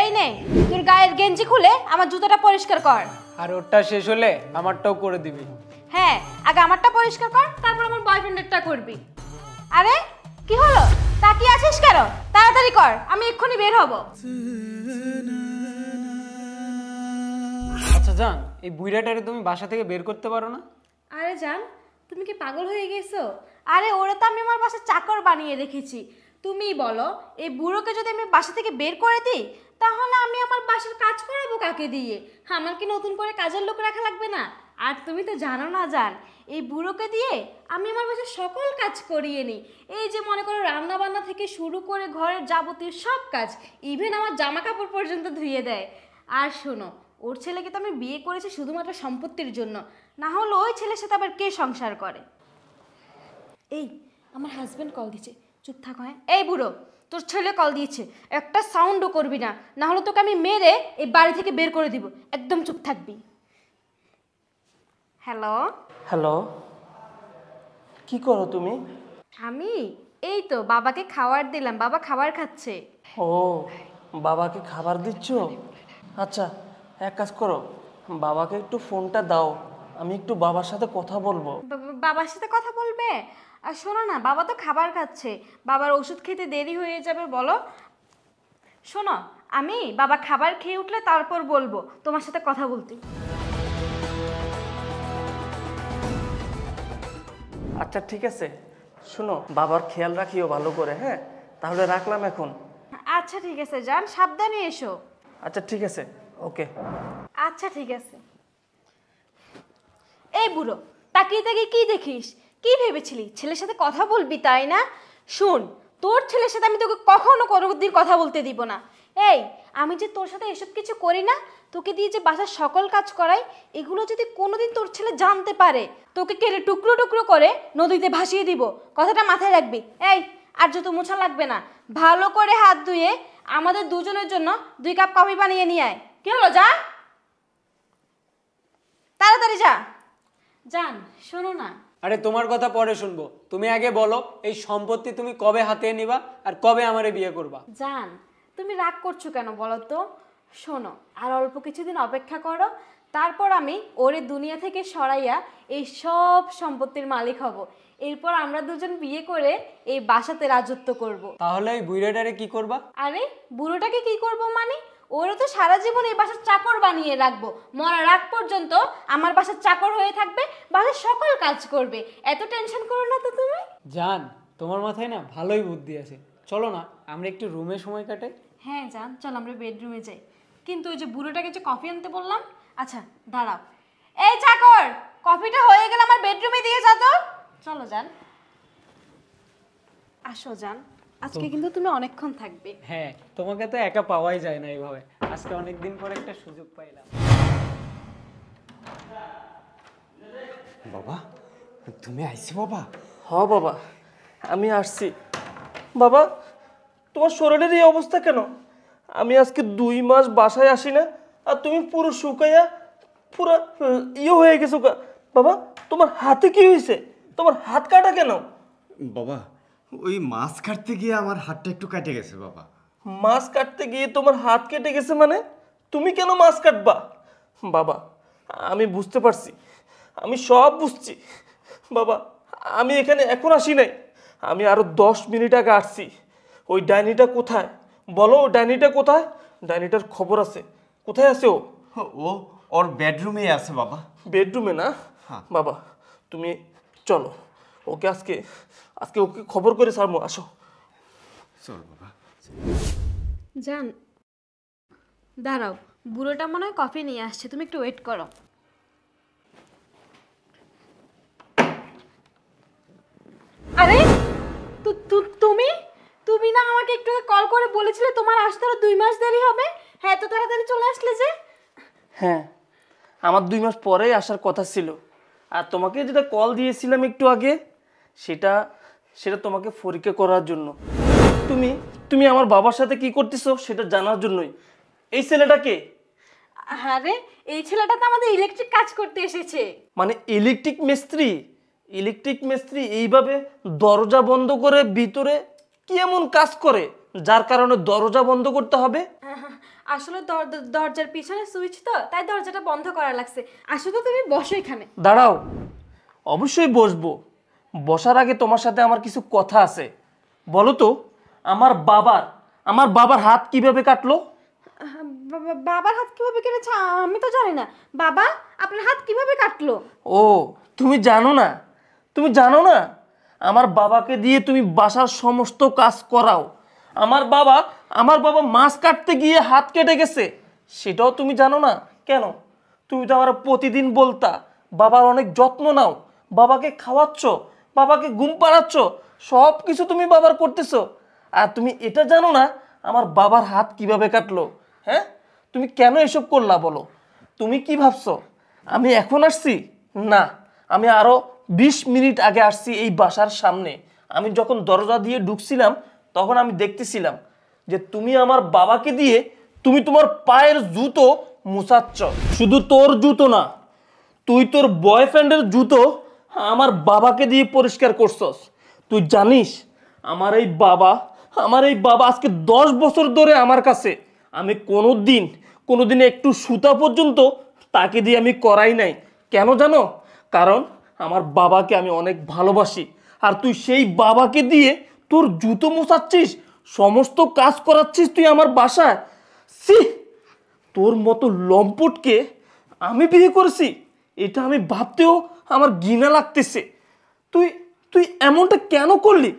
এই নে তোর গায়ের গেঞ্জি খুলে আমার জুতোটা পরিষ্কার কর আর ওরটা শেষ হলে আমারটাও করে দিবি হ্যাঁ আগে আমারটা পরিষ্কার কর তারপর আমার বয়ফ্রেন্ডেরটা করবি আরে কি হলো তাকি আছিস কেন তাড়াতাড়ি কর আমি এক্ষুনি বের হব আচ্ছা জান এই বুইড়াটারে তুমি বাসা থেকে বের করতে পারো না আরে জান তুমি কি পাগল হয়ে গেছো আরে ওরা তো আমি আমার বাসা চাকর বানিয়ে রেখেছি তুমি বলো এই বুড়োকে যদি আমি বাসা থেকে বের করে দিই তাহলে আমি আমার বাসার কাজ করাবো কাকে দিয়ে আমার কি নতুন করে কাজের লোক রাখা লাগবে না আর তুমি তো জানো না জান এই বুড়োকে দিয়ে আমি আমার বাসার সকল কাজ করিয়ে নিই এই যে মনে করো রান্নাবান্না থেকে শুরু করে ঘরের যাবতীয় সব কাজ ইভেন আমার জামা কাপড় পর্যন্ত ধুয়ে দেয় আর শোনো ওর ছেলেকে তো আমি বিয়ে করেছি শুধুমাত্র সম্পত্তির জন্য না হলে ওই ছেলের সাথে আবার কে সংসার করে এই আমার হাজব্যান্ড কল দিচ্ছে চুপ থাকো হ্যাঁ এই বুড়ো তোর ছেলে কল দিয়েছে একটা সাউন্ডও করবি না না হলে তোকে আমি মেরে এই বাড়ি থেকে বের করে দিব একদম চুপ থাকবি হ্যালো হ্যালো কি করো তুমি আমি এই তো বাবাকে খাবার দিলাম বাবা খাবার খাচ্ছে ও বাবাকে খাবার দিচ্ছ আচ্ছা এক কাজ করো বাবাকে একটু ফোনটা দাও আমি একটু বাবার সাথে কথা বলবো বাবার সাথে কথা বলবে আর শোনো না বাবা তো খাবার খাচ্ছে বাবার ওষুধ খেতে দেরি হয়ে যাবে বলো শোনো আমি বাবা খাবার খেয়ে উঠলে তারপর বলবো তোমার সাথে কথা বলতে আচ্ছা ঠিক আছে শোনো বাবার খেয়াল রাখিও ভালো করে হ্যাঁ তাহলে রাখলাম এখন আচ্ছা ঠিক আছে যান সাবধানে এসো আচ্ছা ঠিক আছে ওকে আচ্ছা ঠিক আছে এই বুড়ো তাকিয়ে তাকিয়ে কি দেখিস কি ভেবেছিলি ছেলের সাথে কথা বলবি তাই না শোন তোর ছেলের সাথে আমি তোকে কখনো কোনোদিন কথা বলতে দিব না এই আমি যে তোর সাথে এসব কিছু করি না তোকে দিয়ে যে বাসার সকল কাজ করাই এগুলো যদি কোনোদিন তোর ছেলে জানতে পারে তোকে কেড়ে টুকরো টুকরো করে নদীতে ভাসিয়ে দিব কথাটা মাথায় রাখবি এই আর যত মোছা লাগবে না ভালো করে হাত ধুয়ে আমাদের দুজনের জন্য দুই কাপ কফি বানিয়ে নিয়ে আয় কি হলো যা তাড়াতাড়ি যা যান শোনো না আরে তোমার কথা পরে শুনবো তুমি আগে বলো এই সম্পত্তি তুমি কবে হাতে নিবা আর কবে আমারে বিয়ে করবা জান তুমি রাগ করছো কেন বলো তো শোনো আর অল্প কিছুদিন অপেক্ষা করো তারপর আমি ওরে দুনিয়া থেকে সরাইয়া এই সব সম্পত্তির মালিক হব এরপর আমরা দুজন বিয়ে করে এই বাসাতে রাজত্ব করব তাহলে ওই বুড়োটারে কি করবা আরে বুড়োটাকে কি করব মানে ওরও তো সারা জীবন এই বাসার চাকর বানিয়ে রাখবো মরার আগ পর্যন্ত আমার বাসার চাকর হয়ে থাকবে বাসার সকল কাজ করবে এত টেনশন করো না তো তুমি জান তোমার মাথায় না ভালোই বুদ্ধি আছে চলো না আমরা একটু রুমে সময় কাটাই হ্যাঁ যান চল আমরা বেডরুমে যাই কিন্তু ওই যে বুড়োটাকে যে কফি আনতে বললাম আচ্ছা দাঁড়াও এই চাকর কফিটা হয়ে গেলে আমার বেডরুমে দিয়ে যা তো চলো যান আসো যান আজকে কিন্তু তুমি অনেকক্ষণ থাকবে হ্যাঁ তোমাকে তো একা পাওয়াই যায় না এইভাবে আজকে অনেক দিন পর একটা সুযোগ পাইলাম বাবা তুমি আইছি বাবা হ বাবা আমি আসছি বাবা তোমার শরীরের এই অবস্থা কেন আমি আজকে দুই মাস বাসায় আসি না আর তুমি পুরো শুকাইয়া পুরো ইয়ে হয়ে গেছো বাবা তোমার হাতে কি হয়েছে তোমার হাত কাটা কেন বাবা ওই মাছ কাটতে গিয়ে আমার হাতটা একটু কেটে গেছে বাবা মাছ কাটতে গিয়ে তোমার হাত কেটে গেছে মানে তুমি কেন মাছ কাটবা বাবা আমি বুঝতে পারছি আমি সব বুঝছি বাবা আমি এখানে এখন আসি নাই আমি আরও দশ মিনিট আগে আসছি ওই ডাইনিটা কোথায় বলো ও ডাইনিটা কোথায় ডাইনিটার খবর আছে কোথায় আছে ও ও ওর বেডরুমে আছে বাবা বেডরুমে না হ্যাঁ। বাবা তুমি চলো ওকে আজকে আজকে ওকে খবর করে সারমো আসো চল বাবা জান দাঁড়াও বুড়োটা মনে হয় কফি নিয়ে আসছে তুমি একটু ওয়েট করো আরে তুমি তুমি না আমাকে একটু কল করে বলেছিলে তোমার আসতে আরো দুই মাস দেরি হবে হ্যাঁ এত তাড়াতাড়ি চলে আসলে যে হ্যাঁ আমার দুই মাস পরেই আসার কথা ছিল আর তোমাকে যেটা কল দিয়েছিলাম একটু আগে সেটা সেটা তোমাকে পরীক্ষা করার জন্য তুমি তুমি আমার বাবার সাথে কি করতেছো সেটা জানার জন্যই এই ছেলেটাকে আরে হ্যাঁ এই ছেলেটা তো আমাদের ইলেকট্রিক কাজ করতে এসেছে মানে ইলেকট্রিক মিস্ত্রি ইলেকট্রিক মিস্ত্রি এইভাবে দরজা বন্ধ করে ভিতরে কি এমন কাজ করে যার কারণে দরজা বন্ধ করতে হবে আসলে দরজার পিছনে সুইচ তো তাই দরজাটা বন্ধ করা লাগছে আসলে তুমি বসো এখানে দাঁড়াও অবশ্যই বসবো বসার আগে তোমার সাথে আমার কিছু কথা আছে বলো তো আমার বাবার আমার বাবার হাত কিভাবে কাটলো বাবার হাত কিভাবে কেটেছে আমি তো জানি না বাবা আপনার হাত কিভাবে কাটলো ও তুমি জানো না তুমি জানো না আমার বাবাকে দিয়ে তুমি বাসার সমস্ত কাজ করাও আমার বাবা আমার বাবা মাছ কাটতে গিয়ে হাত কেটে গেছে সেটাও তুমি জানো না কেন তুমি তো আমার প্রতিদিন বলতা বাবার অনেক যত্ন নাও বাবাকে খাওয়াচ্ছ বাবাকে ঘুম পাড়াচ্ছ সব কিছু তুমি বাবার করতেছ আর তুমি এটা জানো না আমার বাবার হাত কিভাবে কাটলো হ্যাঁ তুমি কেন এসব করলা বলো তুমি কি ভাবছো আমি এখন আসছি না আমি আরও বিশ মিনিট আগে আসছি এই বাসার সামনে আমি যখন দরজা দিয়ে ঢুকছিলাম তখন আমি দেখতেছিলাম যে তুমি আমার বাবাকে দিয়ে তুমি তোমার পায়ের জুতো মুছাচ্ছ শুধু তোর জুতো না তুই তোর বয়ফ্রেন্ডের জুতো আমার বাবাকে দিয়ে পরিষ্কার করছস তুই জানিস আমার এই বাবা আমার এই বাবা আজকে দশ বছর ধরে আমার কাছে আমি কোনো দিন কোনো দিন একটু সুতা পর্যন্ত তাকে দিয়ে আমি করাই নাই কেন জানো কারণ আমার বাবাকে আমি অনেক ভালোবাসি আর তুই সেই বাবাকে দিয়ে তোর জুতো মোছাচ্ছিস সমস্ত কাজ করাচ্ছিস তুই আমার বাসায় সি তোর মতো লম্পটকে আমি বিয়ে করেছি এটা আমি ভাবতেও আমার ঘৃণা লাগতেছে তুই তুই এমনটা কেন করলি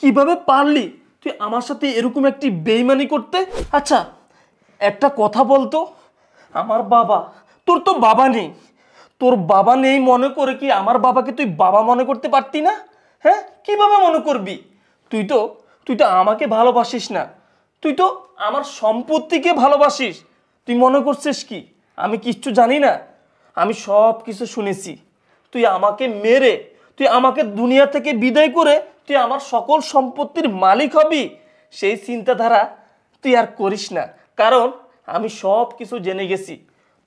কিভাবে পারলি তুই আমার সাথে এরকম একটি বেইমানি করতে আচ্ছা একটা কথা বলতো আমার বাবা তোর তো বাবা নেই তোর বাবা নেই মনে করে কি আমার বাবাকে তুই বাবা মনে করতে পারতি না হ্যাঁ কীভাবে মনে করবি তুই তো তুই তো আমাকে ভালোবাসিস না তুই তো আমার সম্পত্তিকে ভালোবাসিস তুই মনে করছিস কি আমি কিচ্ছু জানি না আমি সব কিছু শুনেছি তুই আমাকে মেরে তুই আমাকে দুনিয়া থেকে বিদায় করে তুই আমার সকল সম্পত্তির মালিক হবি সেই চিন্তাধারা তুই আর করিস না কারণ আমি সব কিছু জেনে গেছি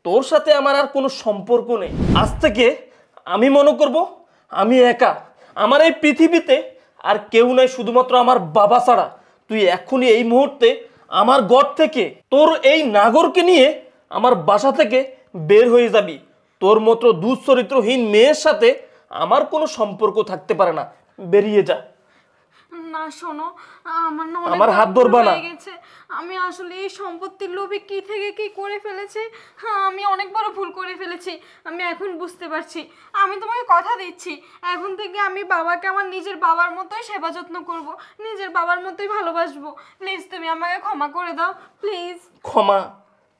তোর সাথে আমার আর কোনো সম্পর্ক নেই আজ থেকে আমি মনে করব আমি একা আমার এই পৃথিবীতে আর কেউ নাই শুধুমাত্র আমার বাবা ছাড়া তুই এখনই এই মুহূর্তে আমার গড় থেকে তোর এই নাগরকে নিয়ে আমার বাসা থেকে বের হয়ে যাবি তোর মতো দুশ্চরিত্রহীন মেয়ের সাথে আমার কোনো সম্পর্ক থাকতে পারে না বেরিয়ে যা না শোনো আমার না আমার হাত ধরবা না গেছে আমি আসলে এই সম্পত্তির লোভে কি থেকে কি করে ফেলেছি হ্যাঁ আমি অনেক বড় ভুল করে ফেলেছি আমি এখন বুঝতে পারছি আমি তোমাকে কথা দিচ্ছি এখন থেকে আমি বাবাকে আমার নিজের বাবার মতোই সেবা যত্ন করব নিজের বাবার মতোই ভালোবাসবো প্লিজ তুমি আমাকে ক্ষমা করে দাও প্লিজ ক্ষমা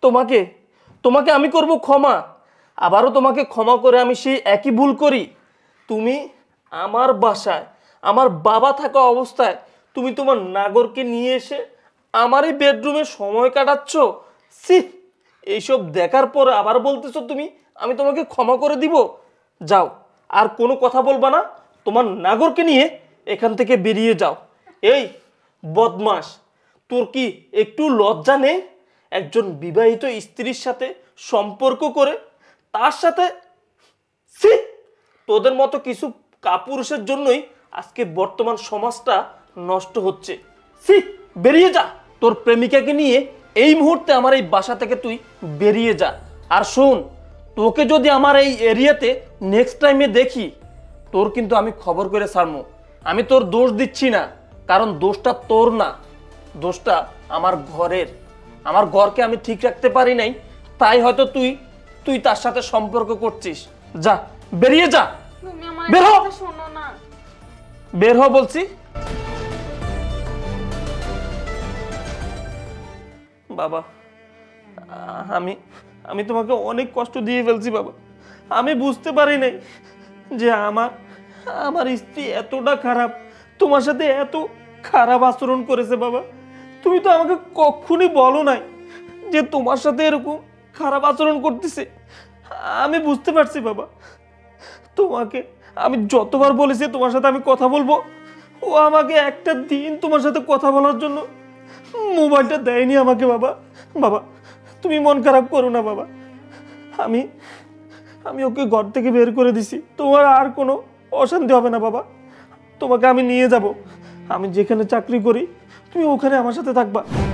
তোমাকে তোমাকে আমি করব ক্ষমা আবারও তোমাকে ক্ষমা করে আমি সেই একই ভুল করি তুমি আমার বাসায় আমার বাবা থাকা অবস্থায় তুমি তোমার নাগরকে নিয়ে এসে আমারই বেডরুমে সময় কাটাচ্ছ সি এইসব দেখার পর আবার বলতেছো তুমি আমি তোমাকে ক্ষমা করে দিব যাও আর কোনো কথা বলবা না তোমার নাগরকে নিয়ে এখান থেকে বেরিয়ে যাও এই বদমাস তোর কি একটু লজ্জা নেই একজন বিবাহিত স্ত্রীর সাথে সম্পর্ক করে তার সাথে সি তোদের মতো কিছু কাপুরুষের জন্যই আজকে বর্তমান সমাজটা নষ্ট হচ্ছে সি বেরিয়ে যা তোর প্রেমিকাকে নিয়ে এই মুহূর্তে আমার এই বাসা থেকে তুই বেরিয়ে যা আর শোন তোকে যদি আমার এই এরিয়াতে নেক্সট টাইমে দেখি তোর কিন্তু আমি খবর করে সারমো আমি তোর দোষ দিচ্ছি না কারণ দোষটা তোর না দোষটা আমার ঘরের আমার ঘরকে আমি ঠিক রাখতে পারি নাই তাই হয়তো তুই তুই তার সাথে সম্পর্ক করছিস যা বেরিয়ে যা বের হো বের হো বলছি বাবা আমি আমি তোমাকে অনেক কষ্ট দিয়ে ফেলছি বাবা আমি বুঝতে পারি নাই যে আমার আমার স্ত্রী এতটা খারাপ তোমার সাথে এত খারাপ আচরণ করেছে বাবা তুমি তো আমাকে কখনই বলো নাই যে তোমার সাথে এরকম খারাপ আচরণ করতেছে আমি বুঝতে পারছি বাবা তোমাকে আমি যতবার বলেছি তোমার সাথে আমি কথা বলবো ও আমাকে একটা দিন তোমার সাথে কথা বলার জন্য মোবাইলটা দেয়নি আমাকে বাবা বাবা তুমি মন খারাপ করো না বাবা আমি আমি ওকে ঘর থেকে বের করে দিছি তোমার আর কোনো অশান্তি হবে না বাবা তোমাকে আমি নিয়ে যাব আমি যেখানে চাকরি করি তুমি ওখানে আমার সাথে থাকবা